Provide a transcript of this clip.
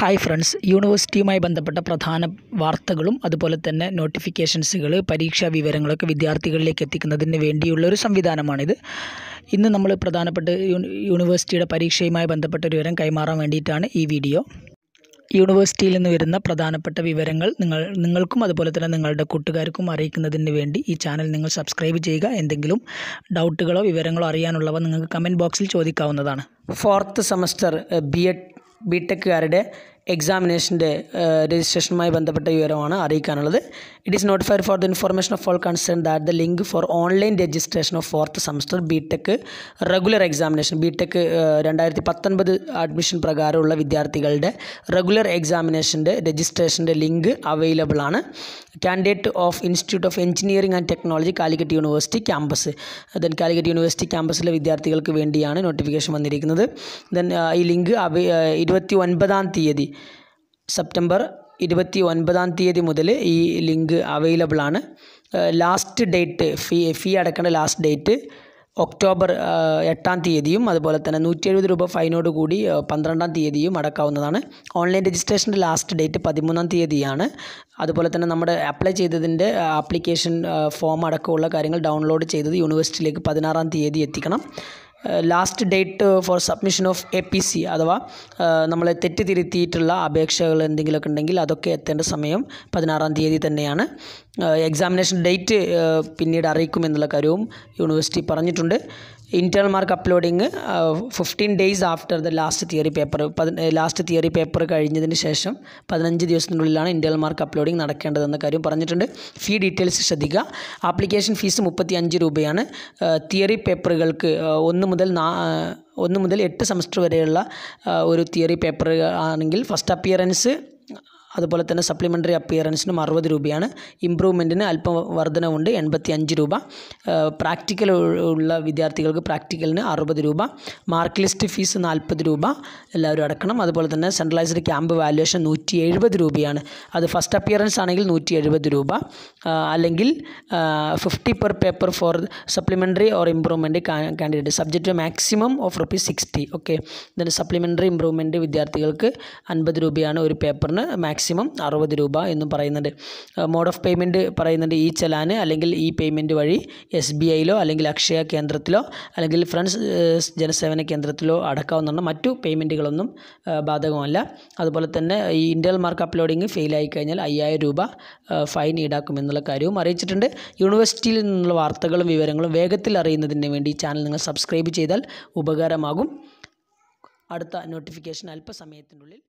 hi friends യൂണിവേഴ്സിറ്റിയുമായി ബന്ധപ്പെട്ട പ്രധാന വാർത്തകളും അതുപോലെ തന്നെ നോട്ടിഫിക്കേഷൻസുകൾ പരീക്ഷാ വിവരങ്ങളൊക്കെ വിദ്യാർത്ഥികളിലേക്ക് എത്തിക്കുന്നതിന് വേണ്ടിയുള്ള ഒരു സംവിധാനമാണിത് ഇന്ന് നമ്മൾ പ്രധാനപ്പെട്ട യൂണിവേഴ്സിറ്റിയുടെ പരീക്ഷയുമായി ബന്ധപ്പെട്ട ഒരു വിവരം കൈമാറാൻ വേണ്ടിയിട്ടാണ് ഈ വീഡിയോ യൂണിവേഴ്സിറ്റിയിൽ നിന്ന് വരുന്ന പ്രധാനപ്പെട്ട വിവരങ്ങൾ നിങ്ങൾ നിങ്ങൾക്കും അതുപോലെ തന്നെ നിങ്ങളുടെ കൂട്ടുകാർക്കും അറിയിക്കുന്നതിന് വേണ്ടി ഈ ചാനൽ നിങ്ങൾ സബ്സ്ക്രൈബ് ചെയ്യുക എന്തെങ്കിലും ഡൗട്ടുകളോ വിവരങ്ങളോ അറിയാനുള്ളവ നിങ്ങൾക്ക് കമൻറ്റ് ബോക്സിൽ ചോദിക്കാവുന്നതാണ് fourth semester B Ed B ടെക്കുകാരുടെ എക്സാമിനേഷൻ്റെ രജിസ്ട്രേഷനുമായി ബന്ധപ്പെട്ട വിവരമാണ് അറിയിക്കാനുള്ളത് it is notified for the information of all concern that the link for online registration of fourth semester B tech regular examination B tech രണ്ടായിരത്തി പത്തൊൻപത് അഡ്മിഷൻ പ്രകാരമുള്ള വിദ്യാർത്ഥികളുടെ റെഗുലർ എക്സാമിനേഷൻ്റെ രജിസ്ട്രേഷൻ്റെ ലിങ്ക് അവൈലബിൾ ആണ് candidate of institute of engineering and technology Calicut university campus then Calicut university ക്യാമ്പസിലെ വിദ്യാർത്ഥികൾക്ക് വേണ്ടിയാണ് നോട്ടിഫിക്കേഷൻ വന്നിരിക്കുന്നത് ദെൻ ഈ ലിങ്ക് ഇരുപത്തി ഒൻപതാം തീയതി സെപ്റ്റംബർ ഇരുപത്തി ഒൻപതാം തീയതി മുതൽ ഈ ലിങ്ക് അവൈലബിൾ ആണ് ലാസ്റ്റ് ഡേറ്റ് ഫീ ഫീ അടക്കേണ്ട ലാസ്റ്റ് ഡേറ്റ് ഒക്ടോബർ എട്ടാം തീയതിയും അതുപോലെ തന്നെ നൂറ്റി എഴുപത് രൂപ ഫൈനോട് കൂടി പന്ത്രണ്ടാം തീയതിയും അടക്കാവുന്നതാണ് ഓൺലൈൻ രജിസ്ട്രേഷൻ്റെ ലാസ്റ്റ് ഡേറ്റ് പതിമൂന്നാം തീയതിയാണ് അതുപോലെ തന്നെ നമ്മുടെ അപ്ലൈ ചെയ്തതിൻ്റെ ആപ്ലിക്കേഷൻ ഫോം അടക്കമുള്ള കാര്യങ്ങൾ ഡൗൺലോഡ് ചെയ്തത് യൂണിവേഴ്സിറ്റിയിലേക്ക് പതിനാറാം തീയതി എത്തിക്കണം last date for submission of A P C അഥവാ നമ്മൾ തെറ്റിതിരുത്തിയിട്ടുള്ള അപേക്ഷകൾ എന്തെങ്കിലുമൊക്കെ ഉണ്ടെങ്കിൽ അതൊക്കെ എത്തേണ്ട സമയം പതിനാറാം തീയതി തന്നെയാണ് എക്സാമിനേഷൻ ഡേറ്റ് പിന്നീട് അറിയിക്കും എന്നുള്ള കാര്യവും യൂണിവേഴ്സിറ്റി പറഞ്ഞിട്ടുണ്ട് internal mark uploading fifteen days after the last theory paper last theory paper കഴിഞ്ഞതിന് ശേഷം പതിനഞ്ച് ദിവസത്തിനുള്ളിലാണ് ഇൻറ്റേണൽ മാർക്ക് അപ്ലോഡിങ് നടക്കേണ്ടതെന്ന കാര്യം പറഞ്ഞിട്ടുണ്ട് ഫീ ഡീറ്റെയിൽസ് ശ്രദ്ധിക്കുക ആപ്ലിക്കേഷൻ ഫീസ് മുപ്പത്തി അഞ്ച് രൂപയാണ് തിയറി പേപ്പറുകൾക്ക് ഒന്ന് മുതൽ ഒന്ന് മുതൽ എട്ട് സെമസ്റ്റർ വരെയുള്ള ഒരു തിയറി പേപ്പർ ആണെങ്കിൽ ഫസ്റ്റ് അപ്പിയറൻസ് അതുപോലെ തന്നെ സപ്ലിമെൻ്ററി അപ്പിയറൻസിനും അറുപത് രൂപയാണ് ഇമ്പ്രൂവ്മെൻറ്റിന് അല്പം വർധനവുണ്ട് എൺപത്തി അഞ്ച് രൂപ പ്രാക്ടിക്കൽ ഉള്ള വിദ്യാർത്ഥികൾക്ക് പ്രാക്ടിക്കലിന് അറുപത് രൂപ മാർക്ക് ലിസ്റ്റ് ഫീസ് നാൽപ്പത് രൂപ എല്ലാവരും അടക്കണം അതുപോലെ തന്നെ സെൻട്രലൈസ്ഡ് ക്യാമ്പ് വാല്യുവേഷൻ നൂറ്റി എഴുപത് രൂപയാണ് അത് ഫസ്റ്റ് അപ്പിയറൻസ് ആണെങ്കിൽ നൂറ്റി എഴുപത് രൂപ അല്ലെങ്കിൽ fifty per paper for supplementary or improvement candidate subject maximum of rupees sixty okay ഇതിന് സപ്ലിമെൻ്ററി ഇമ്പ്രൂവ്മെൻറ്റ് വിദ്യാർത്ഥികൾക്ക് അൻപത് രൂപയാണ് ഒരു പേപ്പറിന് മാക്സിമം മാക്സിമം അറുപത് രൂപ എന്നും പറയുന്നുണ്ട് മോഡ് ഓഫ് പേയ്മെൻറ്റ് പറയുന്നുണ്ട് ഈ ചലാന് അല്ലെങ്കിൽ ഈ പേയ്മെൻറ്റ് വഴി എസ് ബി ഐയിലോ അല്ലെങ്കിൽ അക്ഷയ കേന്ദ്രത്തിലോ അല്ലെങ്കിൽ ഫ്രണ്ട്സ് ജനസേവന കേന്ദ്രത്തിലോ അടക്കാവുന്നതാണ് മറ്റു പേയ്മെൻറ്റുകളൊന്നും ബാധകമല്ല അതുപോലെ തന്നെ ഈ ഇൻ്റേൽ മാർക്ക് അപ്ലോഡിങ് ഫെയിലായി കഴിഞ്ഞാൽ അയ്യായിരം രൂപ ഫൈൻ ഈടാക്കും എന്നുള്ള കാര്യവും അറിയിച്ചിട്ടുണ്ട് യൂണിവേഴ്സിറ്റിയിൽ നിന്നുള്ള വാർത്തകളും വിവരങ്ങളും വേഗത്തിൽ അറിയുന്നതിന് വേണ്ടി ചാനൽ നിങ്ങൾ സബ്സ്ക്രൈബ് ചെയ്താൽ ഉപകാരമാകും അടുത്ത നോട്ടിഫിക്കേഷൻ അല്പസമയത്തിനുള്ളിൽ